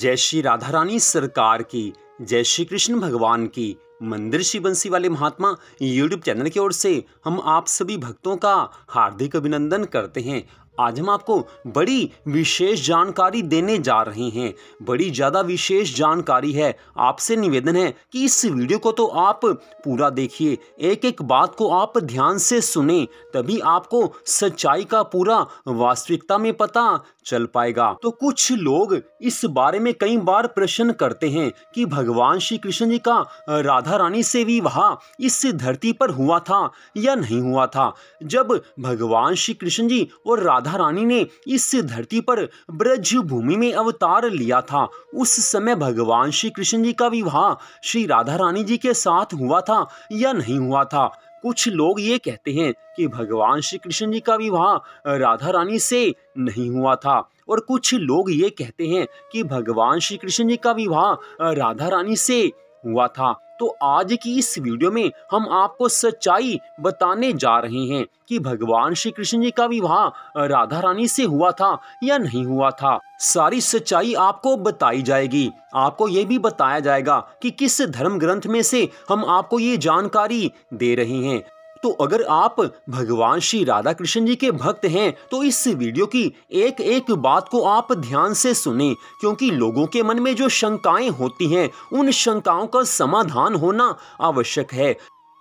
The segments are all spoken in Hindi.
जय श्री राधा रानी सरकार की जय श्री कृष्ण भगवान की मंदिर श्री बंसी वाले महात्मा यूट्यूब चैनल की ओर से हम आप सभी भक्तों का हार्दिक अभिनंदन करते हैं आज हम आपको बड़ी विशेष जानकारी देने जा रहे हैं बड़ी ज़्यादा विशेष जानकारी है आपसे निवेदन है कि इस वीडियो को तो आप पूरा देखिए एक एक बात को आप ध्यान से सुने तभी आपको सच्चाई का पूरा वास्तविकता में पता चल पाएगा तो कुछ लोग इस बारे में कई बार प्रश्न करते हैं कि भगवान श्री कृष्ण जी का राधा रानी से विवाह इस धरती पर हुआ था या नहीं हुआ था जब भगवान श्री कृष्ण जी और राधा राधा रानी ने इस धरती पर ब्रज भूमि में अवतार लिया था उस समय भगवान श्री कृष्ण जी का विवाह श्री राधा रानी जी के साथ हुआ था या नहीं हुआ था कुछ लोग ये कहते हैं कि भगवान श्री कृष्ण जी का विवाह राधा रानी से नहीं हुआ था और कुछ लोग ये कहते हैं कि भगवान श्री कृष्ण जी का विवाह राधा रानी से हुआ था तो आज की इस वीडियो में हम आपको सच्चाई बताने जा रहे हैं कि भगवान श्री कृष्ण जी का विवाह राधा रानी से हुआ था या नहीं हुआ था सारी सच्चाई आपको बताई जाएगी आपको ये भी बताया जाएगा कि किस धर्म ग्रंथ में से हम आपको ये जानकारी दे रहे हैं तो अगर आप भगवान श्री राधा कृष्ण जी के भक्त हैं तो इस वीडियो की एक एक बात को आप ध्यान से सुने क्योंकि लोगों के मन में जो शंकाएं होती हैं उन शंकाओं का समाधान होना आवश्यक है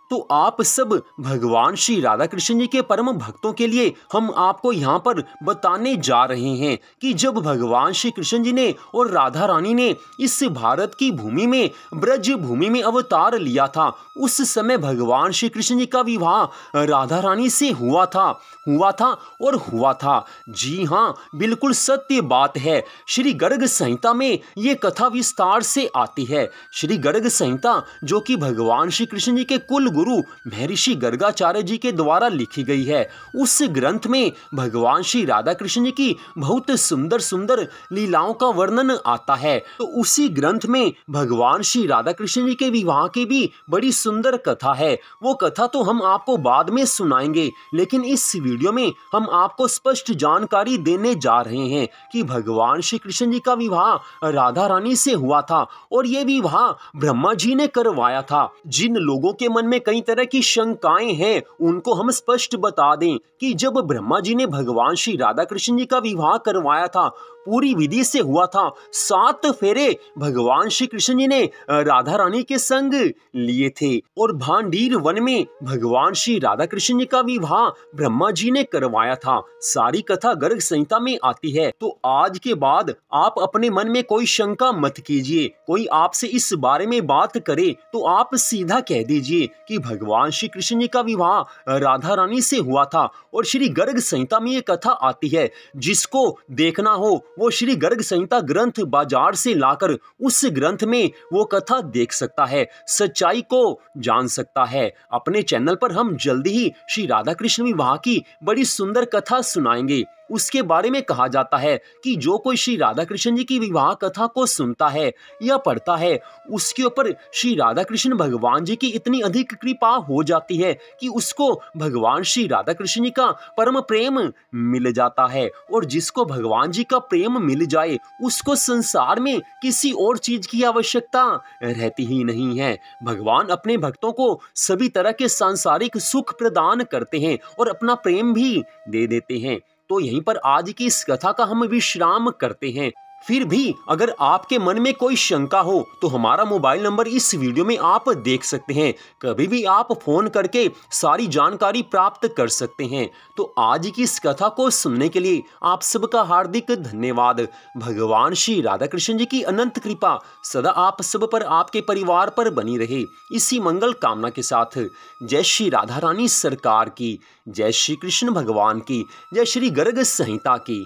तो आप सब भगवान श्री राधा कृष्ण जी के परम भक्तों के लिए हम आपको यहाँ पर बताने जा रहे हैं कि जब भगवान श्री कृष्ण जी ने और राधा रानी ने इस भारत की भूमि में ब्रज भूमि में अवतार लिया था उस समय भगवान श्री कृष्ण जी का विवाह राधा रानी से हुआ था हुआ था और हुआ था जी हाँ बिल्कुल सत्य बात है श्री गर्ग संहिता में ये कथा विस्तार से आती है श्री गर्ग संहिता जो कि भगवान श्री कृष्ण जी के कुल गुरु महर्षि गर्गाचार्य जी के द्वारा लिखी गई है उस ग्रंथ में भगवान श्री राधा कृष्ण जी की बहुत सुंदर सुंदर लीलाओं का वर्णन आता है तो उसी ग्रंथ में भगवान श्री राधा कृष्ण जी के विवाह की भी बड़ी सुंदर कथा है वो कथा तो हम आपको बाद में सुनाएंगे लेकिन इस वीडियो में हम आपको स्पष्ट जानकारी देने जा रहे हैं कि भगवान श्री कृष्ण जी का विवाह राधा रानी से हुआ था और ये विवाह ब्रह्मा जी ने करवाया था जिन लोगों के मन में कई तरह की शंकाएं हैं उनको हम स्पष्ट बता दें कि जब ब्रह्मा जी ने भगवान श्री राधा कृष्ण जी का विवाह करवाया था पूरी विधि से हुआ था सात फेरे भगवान श्री कृष्ण जी ने राधा रानी के संग लिए थे और भांडीर वन में भगवान श्री राधा कृष्ण जी का विवाह ब्रह्मा जी ने करवाया था सारी कथा गर्ग संहिता में आती है तो आज के बाद आप अपने मन में कोई शंका मत कीजिए कोई आपसे इस बारे में बात करे तो आप सीधा कह दीजिए कि कि भगवान श्री कृष्ण जी का विवाह राधा रानी से हुआ था और श्री गर्ग संहिता में ये कथा आती है जिसको देखना हो वो श्री गर्ग संहिता ग्रंथ बाजार से लाकर उस ग्रंथ में वो कथा देख सकता है सच्चाई को जान सकता है अपने चैनल पर हम जल्दी ही श्री राधा कृष्ण विवाह की बड़ी सुंदर कथा सुनाएंगे उसके बारे में कहा जाता है कि जो कोई श्री राधा कृष्ण जी की विवाह कथा को सुनता है या पढ़ता है उसके ऊपर श्री राधा कृष्ण भगवान जी की इतनी अधिक कृपा हो जाती है कि उसको भगवान श्री राधा कृष्ण जी का परम प्रेम मिल जाता है और जिसको भगवान जी का प्रेम मिल जाए उसको संसार में किसी और चीज की आवश्यकता रहती ही नहीं है भगवान अपने भक्तों को सभी तरह के सांसारिक सुख प्रदान करते हैं और अपना प्रेम भी दे देते हैं तो यहीं पर आज की इस कथा का हम विश्राम करते हैं फिर भी अगर आपके मन में कोई शंका हो तो हमारा मोबाइल नंबर इस वीडियो में आप देख सकते हैं कभी भी आप फोन करके सारी जानकारी प्राप्त कर सकते हैं तो आज की इस कथा को सुनने के लिए आप सबका हार्दिक धन्यवाद भगवान श्री राधा कृष्ण जी की अनंत कृपा सदा आप सब पर आपके परिवार पर बनी रहे इसी मंगल कामना के साथ जय श्री राधा रानी सरकार की जय श्री कृष्ण भगवान की जय श्री गर्ग संहिता की